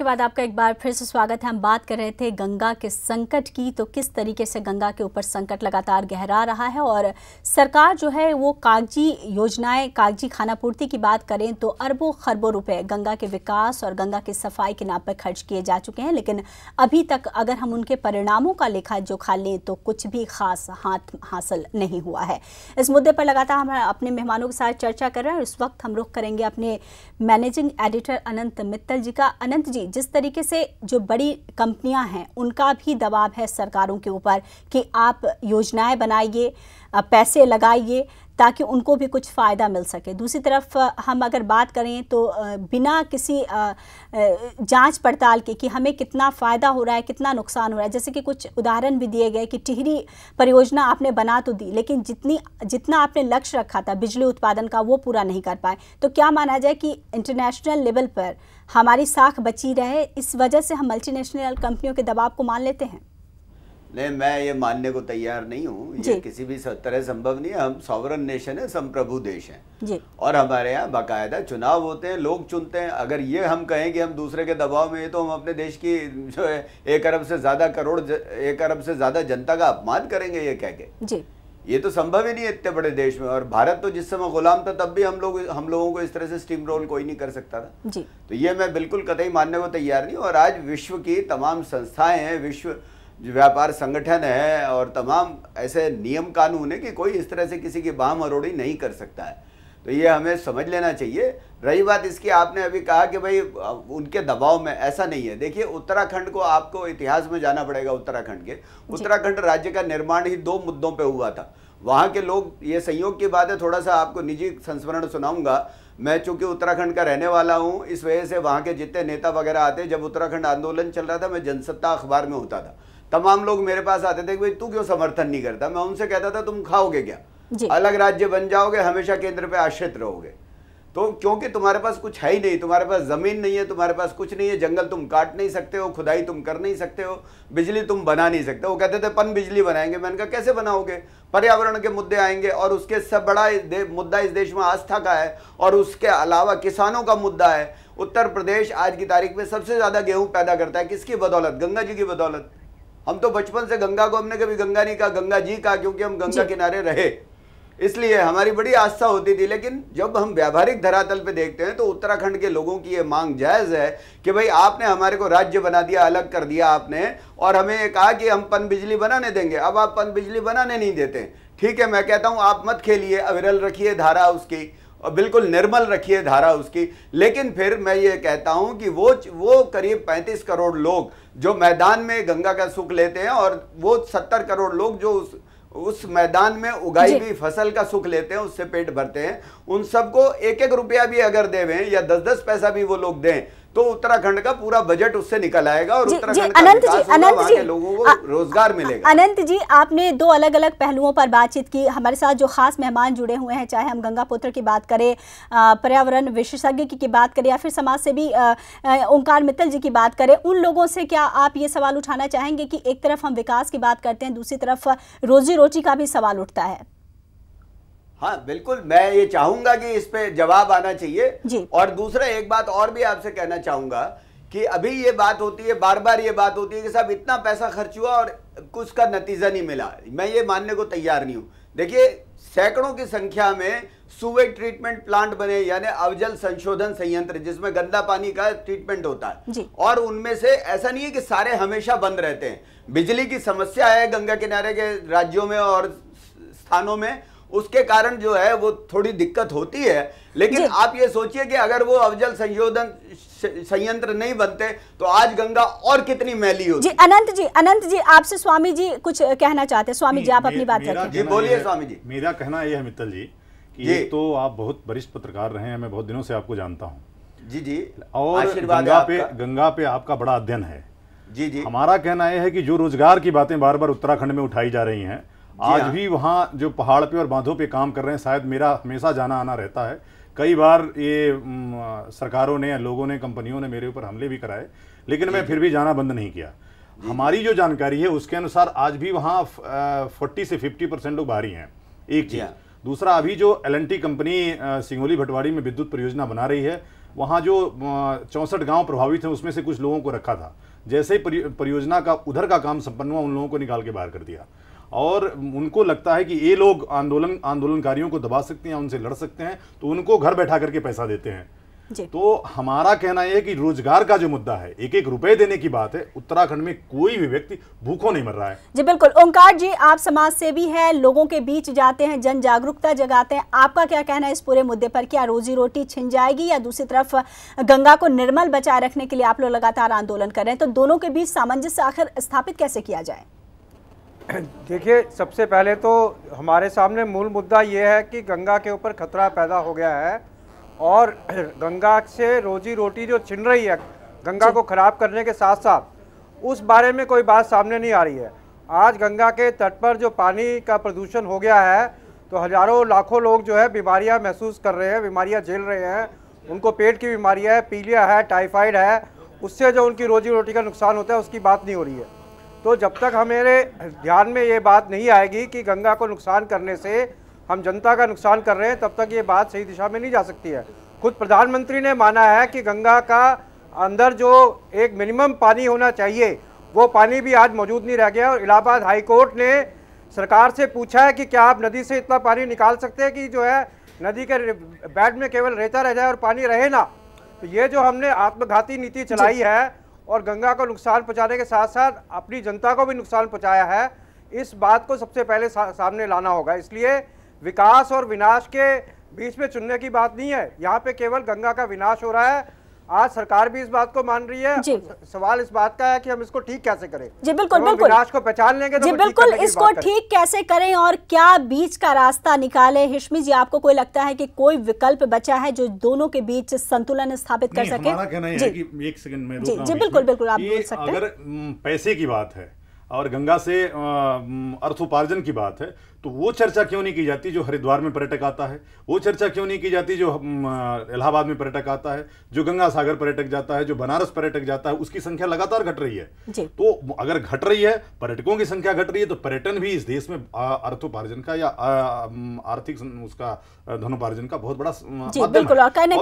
के बाद आपका एक बार फिर से स्वागत है हम बात कर रहे थे गंगा के संकट की तो किस तरीके से गंगा के ऊपर संकट लगातार गहरा रहा है और सरकार जो है वो कागजी योजनाएं कागजी खानापूर्ति की बात करें तो अरबों खरबों रुपए गंगा के विकास और गंगा की सफाई के नाम पर खर्च किए जा चुके हैं लेकिन अभी तक अगर हम उनके परिणामों का लेखा जोखा लें तो कुछ भी खास हाथ हासिल नहीं हुआ है इस मुद्दे पर लगातार हम अपने मेहमानों के साथ चर्चा कर रहे हैं और इस वक्त हम रुख करेंगे अपने मैनेजिंग एडिटर अनंत मित्तल जी का अनंत जी जिस तरीके से जो बड़ी कंपनियां हैं उनका भी दबाव है सरकारों के ऊपर कि आप योजनाएं बनाइए पैसे लगाइए ताकि उनको भी कुछ फ़ायदा मिल सके दूसरी तरफ हम अगर बात करें तो बिना किसी जांच पड़ताल के कि हमें कितना फ़ायदा हो रहा है कितना नुकसान हो रहा है जैसे कि कुछ उदाहरण भी दिए गए कि टिहरी परियोजना आपने बना तो दी लेकिन जितनी जितना आपने लक्ष्य रखा था बिजली उत्पादन का वो पूरा नहीं कर पाए तो क्या माना जाए कि इंटरनेशनल लेवल पर हमारी साख बची रहे इस वजह से हम मल्टीनेशनल कंपनियों के दबाव को मान लेते हैं नहीं मैं ये मानने को तैयार नहीं हूँ ये किसी भी तरह संभव नहीं है हम सॉवरन नेशन है संप्रभु देश है और हमारे यहाँ बाकायदा चुनाव होते हैं लोग चुनते हैं अगर ये हम कहें कि हम दूसरे के दबाव में तो हम अपने देश की जो है एक अरब से ज़्यादा करोड़ एक अरब से ज़्यादा जनता का अपमान करेंगे ये कह के ये तो संभव ही नहीं है इतने बड़े देश में और भारत तो जिस समय गुलाम था तब भी हम लोग हम लोगों को इस तरह से स्टीम रोल कोई नहीं कर सकता था जी। तो ये मैं बिल्कुल कतई मानने को तैयार नहीं और आज विश्व की तमाम संस्थाएं हैं विश्व जो व्यापार संगठन है और तमाम ऐसे नियम कानून है कि कोई इस तरह से किसी की बाह मरोड़ी नहीं कर सकता है तो ये हमें समझ लेना चाहिए रही बात इसकी आपने अभी कहा कि भाई उनके दबाव में ऐसा नहीं है देखिए उत्तराखंड को आपको इतिहास में जाना पड़ेगा उत्तराखंड के उत्तराखंड राज्य का निर्माण ही दो मुद्दों पे हुआ था वहाँ के लोग ये संयोग की बात है थोड़ा सा आपको निजी संस्मरण सुनाऊंगा मैं चूंकि उत्तराखंड का रहने वाला हूँ इस वजह से वहाँ के जितने नेता वगैरह आते जब उत्तराखंड आंदोलन चल रहा था मैं जनसत्ता अखबार में होता था तमाम लोग मेरे पास आते थे भाई तू क्यों समर्थन नहीं करता मैं उनसे कहता था तुम खाओगे क्या अलग राज्य बन जाओगे हमेशा केंद्र पे आश्रित रहोगे तो क्योंकि तुम्हारे पास कुछ है ही नहीं तुम्हारे पास ज़मीन नहीं है तुम्हारे पास कुछ नहीं है जंगल तुम काट नहीं सकते हो खुदाई तुम कर नहीं सकते हो बिजली तुम बना नहीं सकते वो कहते थे पन बिजली बनाएंगे मैंने कहा कैसे बनाओगे पर्यावरण के मुद्दे आएंगे और उसके सब बड़ा मुद्दा इस देश में आस्था का है और उसके अलावा किसानों का मुद्दा है उत्तर प्रदेश आज की तारीख में सबसे ज़्यादा गेहूं पैदा करता है किसकी बदौलत गंगा जी की बदौलत हम तो बचपन से गंगा को हमने कभी गंगा नहीं कहा गंगा जी कहा क्योंकि हम गंगा किनारे रहे इसलिए हमारी बड़ी आस्था होती थी लेकिन जब हम व्यावहारिक धरातल पे देखते हैं तो उत्तराखंड के लोगों की ये मांग जायज़ है कि भाई आपने हमारे को राज्य बना दिया अलग कर दिया आपने और हमें ये कहा कि हम पन बिजली बनाने देंगे अब आप पन बिजली बनाने नहीं देते ठीक है मैं कहता हूं आप मत खेलिए अविरल रखिए धारा उसकी और बिल्कुल निर्मल रखिए धारा उसकी लेकिन फिर मैं ये कहता हूँ कि वो वो करीब 35 करोड़ लोग जो मैदान में गंगा का सुख लेते हैं और वो 70 करोड़ लोग जो उस उस मैदान में उगाई हुई फसल का सुख लेते हैं उससे पेट भरते हैं उन सबको एक एक रुपया भी अगर देवें या दस दस पैसा भी वो लोग दें तो उत्तराखंड का पूरा बजट उससे निकल आएगा और उत्तराखंड अनंत जी अनंत जी लोगों को रोजगार मिलेगा अनंत जी आपने दो अलग अलग पहलुओं पर बातचीत की हमारे साथ जो खास मेहमान जुड़े हुए हैं चाहे हम गंगा पुत्र की बात करें पर्यावरण विशेषज्ञ की, की बात करें या फिर समाज से भी ओंकार मित्तल जी की बात करें उन लोगों से क्या आप ये सवाल उठाना चाहेंगे की एक तरफ हम विकास की बात करते हैं दूसरी तरफ रोजी रोटी का भी सवाल उठता है हाँ बिल्कुल मैं ये चाहूंगा कि इस पे जवाब आना चाहिए और दूसरा एक बात और भी आपसे कहना चाहूंगा कि अभी ये बात होती है बार बार ये बात होती है कि साहब इतना पैसा खर्च हुआ और कुछ का नतीजा नहीं मिला मैं ये मानने को तैयार नहीं हूँ देखिए सैकड़ों की संख्या में सुवे ट्रीटमेंट प्लांट बने यानी अवजल संशोधन संयंत्र जिसमें गंदा पानी का ट्रीटमेंट होता है और उनमें से ऐसा नहीं है कि सारे हमेशा बंद रहते हैं बिजली की समस्या है गंगा किनारे के राज्यों में और स्थानों में उसके कारण जो है वो थोड़ी दिक्कत होती है लेकिन आप ये सोचिए कि अगर वो अवजल संशोधन संयंत्र नहीं बनते तो आज गंगा और कितनी मैली होती जी अनंत जी अनंत जी आपसे स्वामी जी कुछ कहना चाहते हैं स्वामी जी आप अपनी बात जी बोलिए स्वामी जी मेरा कहना यह है मित्तल जी कि ये तो आप बहुत वरिष्ठ पत्रकार रहे हैं मैं बहुत दिनों से आपको जानता हूँ जी जी और गंगा पे गंगा पे आपका बड़ा अध्ययन है जी जी हमारा कहना यह है कि जो रोजगार की बातें बार बार उत्तराखंड में उठाई जा रही हैं आज हाँ। भी वहाँ जो पहाड़ पे और बांधों पे काम कर रहे हैं शायद मेरा हमेशा जाना आना रहता है कई बार ये सरकारों ने लोगों ने कंपनियों ने मेरे ऊपर हमले भी कराए लेकिन मैं फिर भी जाना बंद नहीं किया हमारी जो जानकारी है उसके अनुसार आज भी वहाँ फोर्टी से फिफ्टी परसेंट लोग बाहरी हैं एक चीज़ हाँ। दूसरा अभी जो एल कंपनी सिंगोली भटवाड़ी में विद्युत परियोजना बना रही है वहाँ जो चौंसठ गांव प्रभावित हैं उसमें से कुछ लोगों को रखा था जैसे ही परियोजना का उधर का काम संपन्न हुआ उन लोगों को निकाल के बाहर कर दिया और उनको लगता है कि ये लोग आंदोलन आंदोलनकारियों को दबा सकते हैं उनसे लड़ सकते हैं तो उनको घर बैठा करके पैसा देते हैं तो हमारा कहना यह है कि रोजगार का जो मुद्दा है एक एक रुपए देने की बात है उत्तराखंड में कोई भी व्यक्ति भूखों नहीं मर रहा है जी बिल्कुल ओंकार जी आप समाज सेवी हैं लोगों के बीच जाते हैं जन जागरूकता जगाते हैं आपका क्या कहना है इस पूरे मुद्दे पर क्या रोजी रोटी छिन जाएगी या दूसरी तरफ गंगा को निर्मल बचाए रखने के लिए आप लोग लगातार आंदोलन कर रहे हैं तो दोनों के बीच सामंजस्य आखिर स्थापित कैसे किया जाए देखिए सबसे पहले तो हमारे सामने मूल मुद्दा ये है कि गंगा के ऊपर खतरा पैदा हो गया है और गंगा से रोजी रोटी जो छिन रही है गंगा को ख़राब करने के साथ साथ उस बारे में कोई बात सामने नहीं आ रही है आज गंगा के तट पर जो पानी का प्रदूषण हो गया है तो हज़ारों लाखों लोग जो है बीमारियां महसूस कर रहे हैं बीमारियां झेल रहे हैं उनको पेट की बीमारियां है पीलिया है टाइफाइड है उससे जो उनकी रोजी रोटी का नुकसान होता है उसकी बात नहीं हो रही है तो जब तक हमारे ध्यान में ये बात नहीं आएगी कि गंगा को नुकसान करने से हम जनता का नुकसान कर रहे हैं तब तक ये बात सही दिशा में नहीं जा सकती है खुद प्रधानमंत्री ने माना है कि गंगा का अंदर जो एक मिनिमम पानी होना चाहिए वो पानी भी आज मौजूद नहीं रह गया और इलाहाबाद हाई कोर्ट ने सरकार से पूछा है कि क्या आप नदी से इतना पानी निकाल सकते हैं कि जो है नदी के बेड में केवल रेता रह जाए और पानी रहे ना तो ये जो हमने आत्मघाती नीति चलाई है और गंगा को नुकसान पहुँचाने के साथ साथ अपनी जनता को भी नुकसान पहुँचाया है इस बात को सबसे पहले सा, सामने लाना होगा इसलिए विकास और विनाश के बीच में चुनने की बात नहीं है यहाँ पे केवल गंगा का विनाश हो रहा है आज सरकार भी इस बात को मान रही है सवाल इस बात का है कि हम इसको ठीक कैसे करें जी बिल्कुल बिल्कुल विनाश को पहचान लेंगे तो जी बिल्कुल इसको ठीक कैसे करें और क्या बीच का रास्ता निकाले हिशमी जी आपको कोई लगता है कि कोई विकल्प बचा है जो दोनों के बीच संतुलन स्थापित कर सके में जी बिल्कुल बिल्कुल आप बोल सकते हैं अगर पैसे की बात है और गंगा से अर्थोपार्जन की बात है तो वो चर्चा क्यों नहीं की जाती जो हरिद्वार में पर्यटक आता है वो चर्चा क्यों नहीं की जाती जो इलाहाबाद में पर्यटक आता है जो गंगा सागर पर्यटक जाता है जो बनारस पर्यटक जाता है उसकी संख्या लगातार घट रही है तो अगर घट रही है पर्यटकों की संख्या घट रही है तो पर्यटन भी इस देश में अर्थोपार्जन का या आर्थिक उसका धनोपार्जन का बहुत बड़ा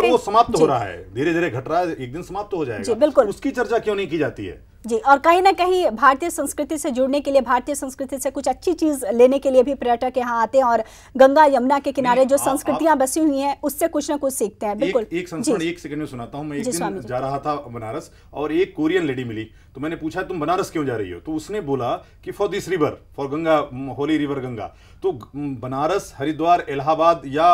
वो समाप्त हो रहा है धीरे धीरे घट रहा है एक दिन समाप्त हो जाएगा उसकी चर्चा क्यों नहीं की जाती है जी और कहीं ना कहीं भारतीय संस्कृति से जुड़ने के लिए भारतीय संस्कृति से कुछ अच्छी चीज लेने के लिए भी पर्यटक यहाँ आते हैं और गंगा यमुना के किनारे जो संस्कृतियां बसी हुई हैं उससे कुछ ना कुछ सीखते हैं बिल्कुल एक, एक संस्करण एक सेकंड में सुनाता हूँ मैं एक दिन जा रहा था बनारस और एक कोरियन लेडी मिली तो मैंने पूछा तुम बनारस क्यों जा रही हो तो उसने बोला कि for this river for Ganga holy river Ganga तो बनारस हरिद्वार इलाहाबाद या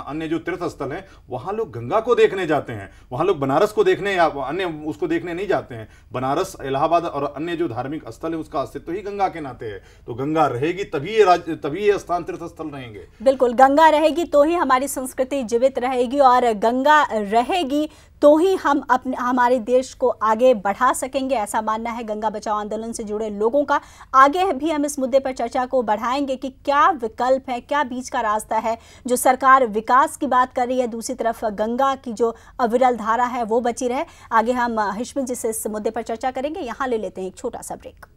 अन्य जो तीर्थ स्थल हैं वहाँ लोग गंगा को देखने जाते हैं वहाँ लोग बनारस को देखने या अन्य उसको देखने नहीं जाते हैं बनारस इलाहाबाद और अन्य जो धार्मिक स्थल है उसका अस्तित्व ही गंगा के नाते है तो गंगा रहेगी तभी ये राज्य तभी ये स्थान तीर्थ स्थल रहेंगे बिल्कुल गंगा रहेगी तो ही हमारी संस्कृति जीवित रहेगी और गंगा रहेगी तो ही हम अपने हमारे देश को आगे बढ़ा सकेंगे ऐसा मानना है गंगा बचाओ आंदोलन से जुड़े लोगों का आगे भी हम इस मुद्दे पर चर्चा को बढ़ाएंगे कि क्या विकल्प है क्या बीच का रास्ता है जो सरकार विकास की बात कर रही है दूसरी तरफ गंगा की जो अविरल धारा है वो बची रहे आगे हम हिश्मी जी से इस मुद्दे पर चर्चा करेंगे यहाँ ले लेते हैं एक छोटा सा ब्रेक